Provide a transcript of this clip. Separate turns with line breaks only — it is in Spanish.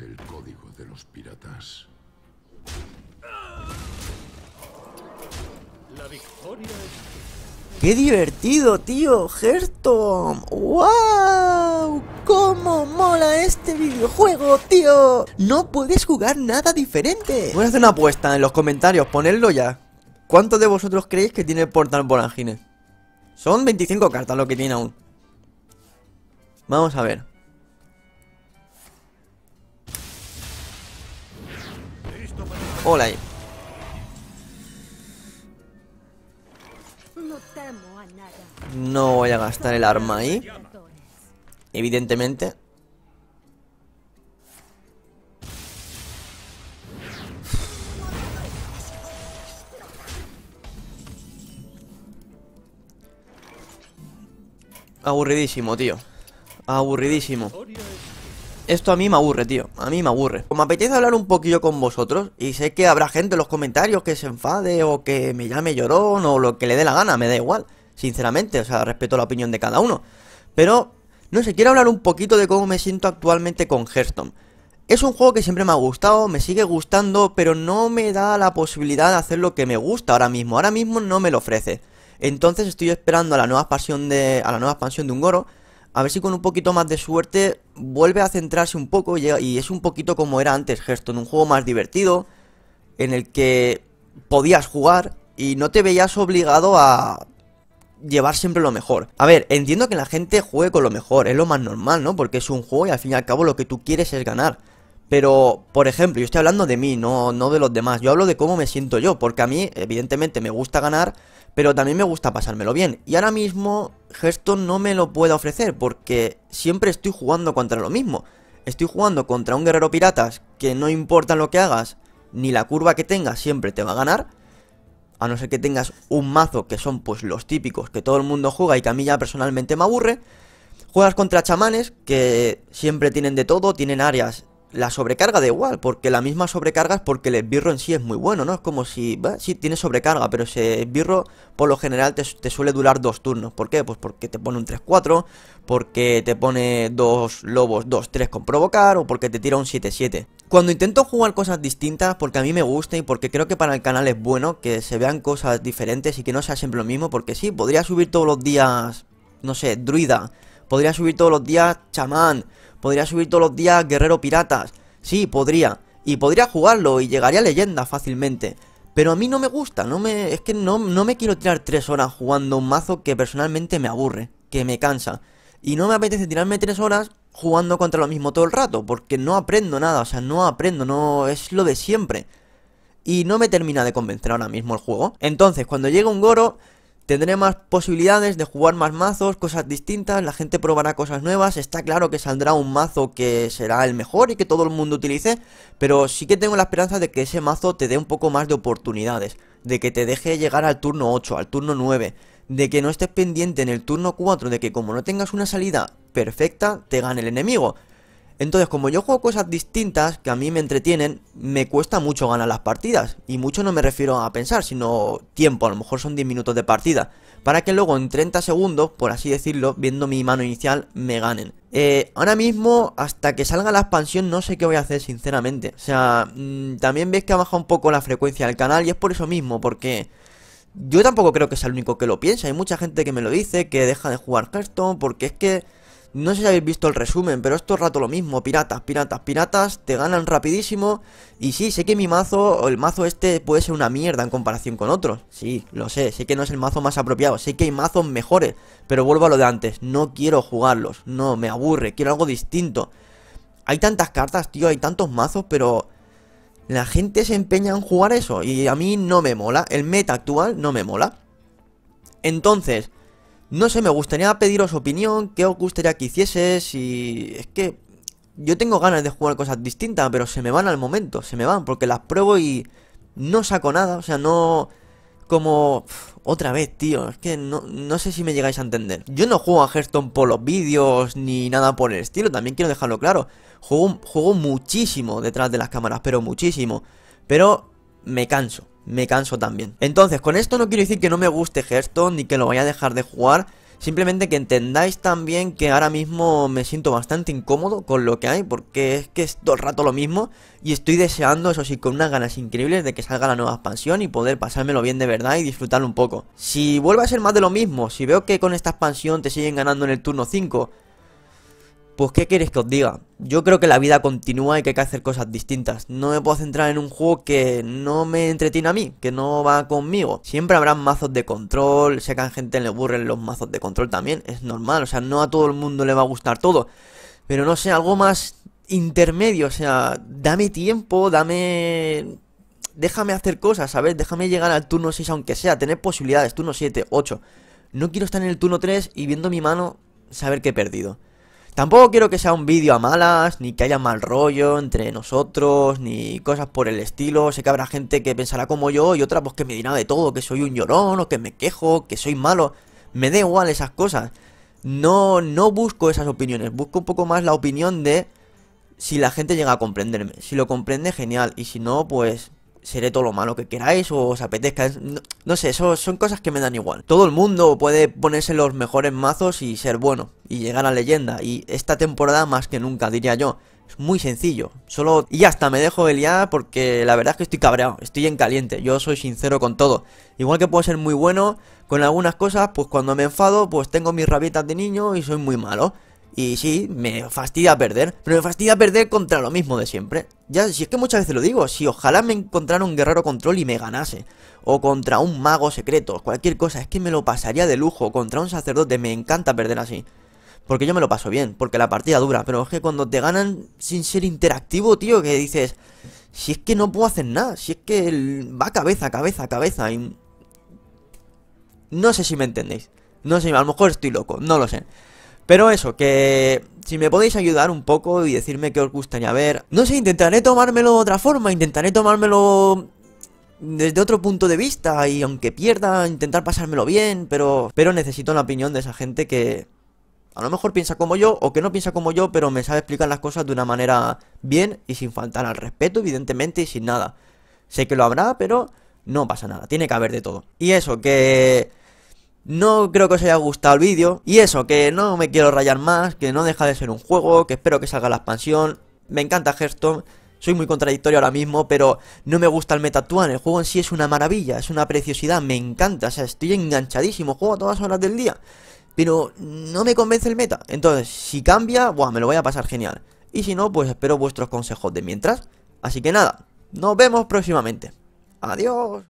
El código de los piratas. La victoria es... ¡Qué divertido, tío! Gertom ¡Wow! ¡Cómo mola este videojuego, tío! No puedes jugar nada diferente. Voy a hacer una apuesta en los comentarios, ponedlo ya. ¿Cuántos de vosotros creéis que tiene el portal Vorágine? Son 25 cartas lo que tiene aún. Vamos a ver. Hola. No voy a gastar el arma ahí. Evidentemente. Aburridísimo, tío. Aburridísimo esto a mí me aburre, tío. A mí me aburre. Como me apetece hablar un poquillo con vosotros. Y sé que habrá gente en los comentarios que se enfade o que me llame llorón o lo que le dé la gana. Me da igual. Sinceramente, o sea, respeto la opinión de cada uno. Pero, no sé, quiero hablar un poquito de cómo me siento actualmente con Hearthstone. Es un juego que siempre me ha gustado, me sigue gustando, pero no me da la posibilidad de hacer lo que me gusta ahora mismo. Ahora mismo no me lo ofrece. Entonces estoy esperando a la nueva expansión de, a la nueva expansión de Ungoro. A ver si con un poquito más de suerte vuelve a centrarse un poco y es un poquito como era antes Hearthstone, un juego más divertido en el que podías jugar y no te veías obligado a llevar siempre lo mejor. A ver, entiendo que la gente juegue con lo mejor, es lo más normal, ¿no? Porque es un juego y al fin y al cabo lo que tú quieres es ganar. Pero, por ejemplo, yo estoy hablando de mí, no, no de los demás. Yo hablo de cómo me siento yo, porque a mí, evidentemente, me gusta ganar, pero también me gusta pasármelo bien. Y ahora mismo, gesto no me lo puede ofrecer, porque siempre estoy jugando contra lo mismo. Estoy jugando contra un guerrero piratas que no importa lo que hagas, ni la curva que tengas, siempre te va a ganar. A no ser que tengas un mazo que son pues los típicos que todo el mundo juega y que a mí ya personalmente me aburre. Juegas contra chamanes que siempre tienen de todo, tienen áreas la sobrecarga da igual, porque la misma sobrecarga es porque el esbirro en sí es muy bueno, ¿no? Es como si, si sí, tiene sobrecarga, pero ese esbirro por lo general te, te, suele durar dos turnos. ¿Por qué? Pues porque te pone un 3-4, porque te pone dos lobos 2-3 con provocar o porque te tira un 7-7. Cuando intento jugar cosas distintas, porque a mí me gusta y porque creo que para el canal es bueno que se vean cosas diferentes y que no sea siempre lo mismo, porque sí, podría subir todos los días, no sé, druida, podría subir todos los días chamán, Podría subir todos los días Guerrero Piratas. Sí, podría. Y podría jugarlo y llegaría a leyenda fácilmente. Pero a mí no me gusta, no me, es que no, no me quiero tirar tres horas jugando un mazo que personalmente me aburre, que me cansa. Y no me apetece tirarme tres horas jugando contra lo mismo todo el rato, porque no aprendo nada, o sea, no aprendo, no es lo de siempre. Y no me termina de convencer ahora mismo el juego. Entonces, cuando llega un Goro, Tendré más posibilidades de jugar más mazos, cosas distintas, la gente probará cosas nuevas, está claro que saldrá un mazo que será el mejor y que todo el mundo utilice, pero sí que tengo la esperanza de que ese mazo te dé un poco más de oportunidades, de que te deje llegar al turno 8, al turno 9, de que no estés pendiente en el turno 4 de que como no tengas una salida perfecta, te gane el enemigo. Entonces, como yo juego cosas distintas que a mí me entretienen, me cuesta mucho ganar las partidas. Y mucho no me refiero a pensar, sino tiempo, a lo mejor son 10 minutos de partida. Para que luego en 30 segundos, por así decirlo, viendo mi mano inicial, me ganen. Eh, ahora mismo, hasta que salga la expansión, no sé qué voy a hacer, sinceramente. O sea, mm, también veis que ha bajado un poco la frecuencia del canal y es por eso mismo, porque... Yo tampoco creo que sea el único que lo piensa, hay mucha gente que me lo dice, que deja de jugar Hearthstone, porque es que no sé si habéis visto el resumen, pero esto es rato lo mismo, piratas, piratas, piratas, te ganan rapidísimo y sí, sé que mi mazo, o el mazo este puede ser una mierda en comparación con otros, sí, lo sé, sé que no es el mazo más apropiado, sé que hay mazos mejores, pero vuelvo a lo de antes, no quiero jugarlos, no, me aburre, quiero algo distinto. Hay tantas cartas, tío, hay tantos mazos, pero la gente se empeña en jugar eso y a mí no me mola, el meta actual no me mola. Entonces, no sé, me gustaría pediros opinión, qué os gustaría que hiciese, y Es que yo tengo ganas de jugar cosas distintas, pero se me van al momento, se me van, porque las pruebo y no saco nada, o sea, no... Como... Otra vez, tío, es que no, sé si me llegáis a entender. Yo no juego a Hearthstone por los vídeos ni nada por el estilo, también quiero dejarlo claro. Juego, juego muchísimo detrás de las cámaras, pero muchísimo. Pero me canso, me canso también. Entonces, con esto no quiero decir que no me guste Hearthstone ni que lo vaya a dejar de jugar. Simplemente que entendáis también que ahora mismo me siento bastante incómodo con lo que hay, porque es que es todo el rato lo mismo y estoy deseando, eso sí, con unas ganas increíbles de que salga la nueva expansión y poder pasármelo bien de verdad y disfrutarlo un poco. Si vuelve a ser más de lo mismo, si veo que con esta expansión te siguen ganando en el turno 5, pues qué queréis que os diga, yo creo que la vida continúa y que hay que hacer cosas distintas. No me puedo centrar en un juego que no me entretiene a mí, que no va conmigo. Siempre habrán mazos de control, sé que a gente le aburren los mazos de control también, es normal, o sea, no a todo el mundo le va a gustar todo. Pero no sé, algo más intermedio, o sea, dame tiempo, dame... Déjame hacer cosas, ¿sabes? Déjame llegar al turno 6 aunque sea, tener posibilidades, turno 7, 8. No quiero estar en el turno 3 y viendo mi mano saber que he perdido. Tampoco quiero que sea un vídeo a malas, ni que haya mal rollo entre nosotros, ni cosas por el estilo. Sé que habrá gente que pensará como yo y otra pues que me dirá de todo, que soy un llorón o que me quejo, que soy malo. Me da igual esas cosas. No, no busco esas opiniones, busco un poco más la opinión de si la gente llega a comprenderme. Si lo comprende, genial. Y si no, pues seré todo lo malo que queráis o os apetezca. No, sé, eso son cosas que me dan igual. Todo el mundo puede ponerse los mejores mazos y ser bueno y llegar a leyenda. Y esta temporada más que nunca, diría yo. Es muy sencillo. Solo... Y hasta me dejo el ya porque la verdad es que estoy cabreado. Estoy en caliente. Yo soy sincero con todo. Igual que puedo ser muy bueno con algunas cosas, pues cuando me enfado, pues tengo mis rabietas de niño y soy muy malo. Y sí, me fastidia perder, pero me fastidia perder contra lo mismo de siempre. Ya, si es que muchas veces lo digo, si ojalá me encontrara un guerrero control y me ganase. O contra un mago secreto, cualquier cosa, es que me lo pasaría de lujo. Contra un sacerdote, me encanta perder así. Porque yo me lo paso bien, porque la partida dura. Pero es que cuando te ganan sin ser interactivo, tío, que dices... Si es que no puedo hacer nada, si es que va cabeza, cabeza, cabeza. Y... No sé si me entendéis. No sé, a lo mejor estoy loco, no lo sé. Pero eso, que si me podéis ayudar un poco y decirme qué os gustaría ver. No sé, intentaré tomármelo de otra forma, intentaré tomármelo desde otro punto de vista y aunque pierda, intentar pasármelo bien, pero, pero necesito la opinión de esa gente que a lo mejor piensa como yo o que no piensa como yo, pero me sabe explicar las cosas de una manera bien y sin faltar al respeto, evidentemente, y sin nada. Sé que lo habrá, pero no pasa nada, tiene que haber de todo. Y eso, que no creo que os haya gustado el vídeo. Y eso, que no me quiero rayar más, que no deja de ser un juego, que espero que salga la expansión. Me encanta Hearthstone. Soy muy contradictorio ahora mismo, pero no me gusta el meta actual. El juego en sí es una maravilla, es una preciosidad, me encanta. O sea, estoy enganchadísimo, juego a todas horas del día. Pero no me convence el meta. Entonces, si cambia, buah, me lo voy a pasar genial. Y si no, pues espero vuestros consejos de mientras. Así que nada, nos vemos próximamente. Adiós.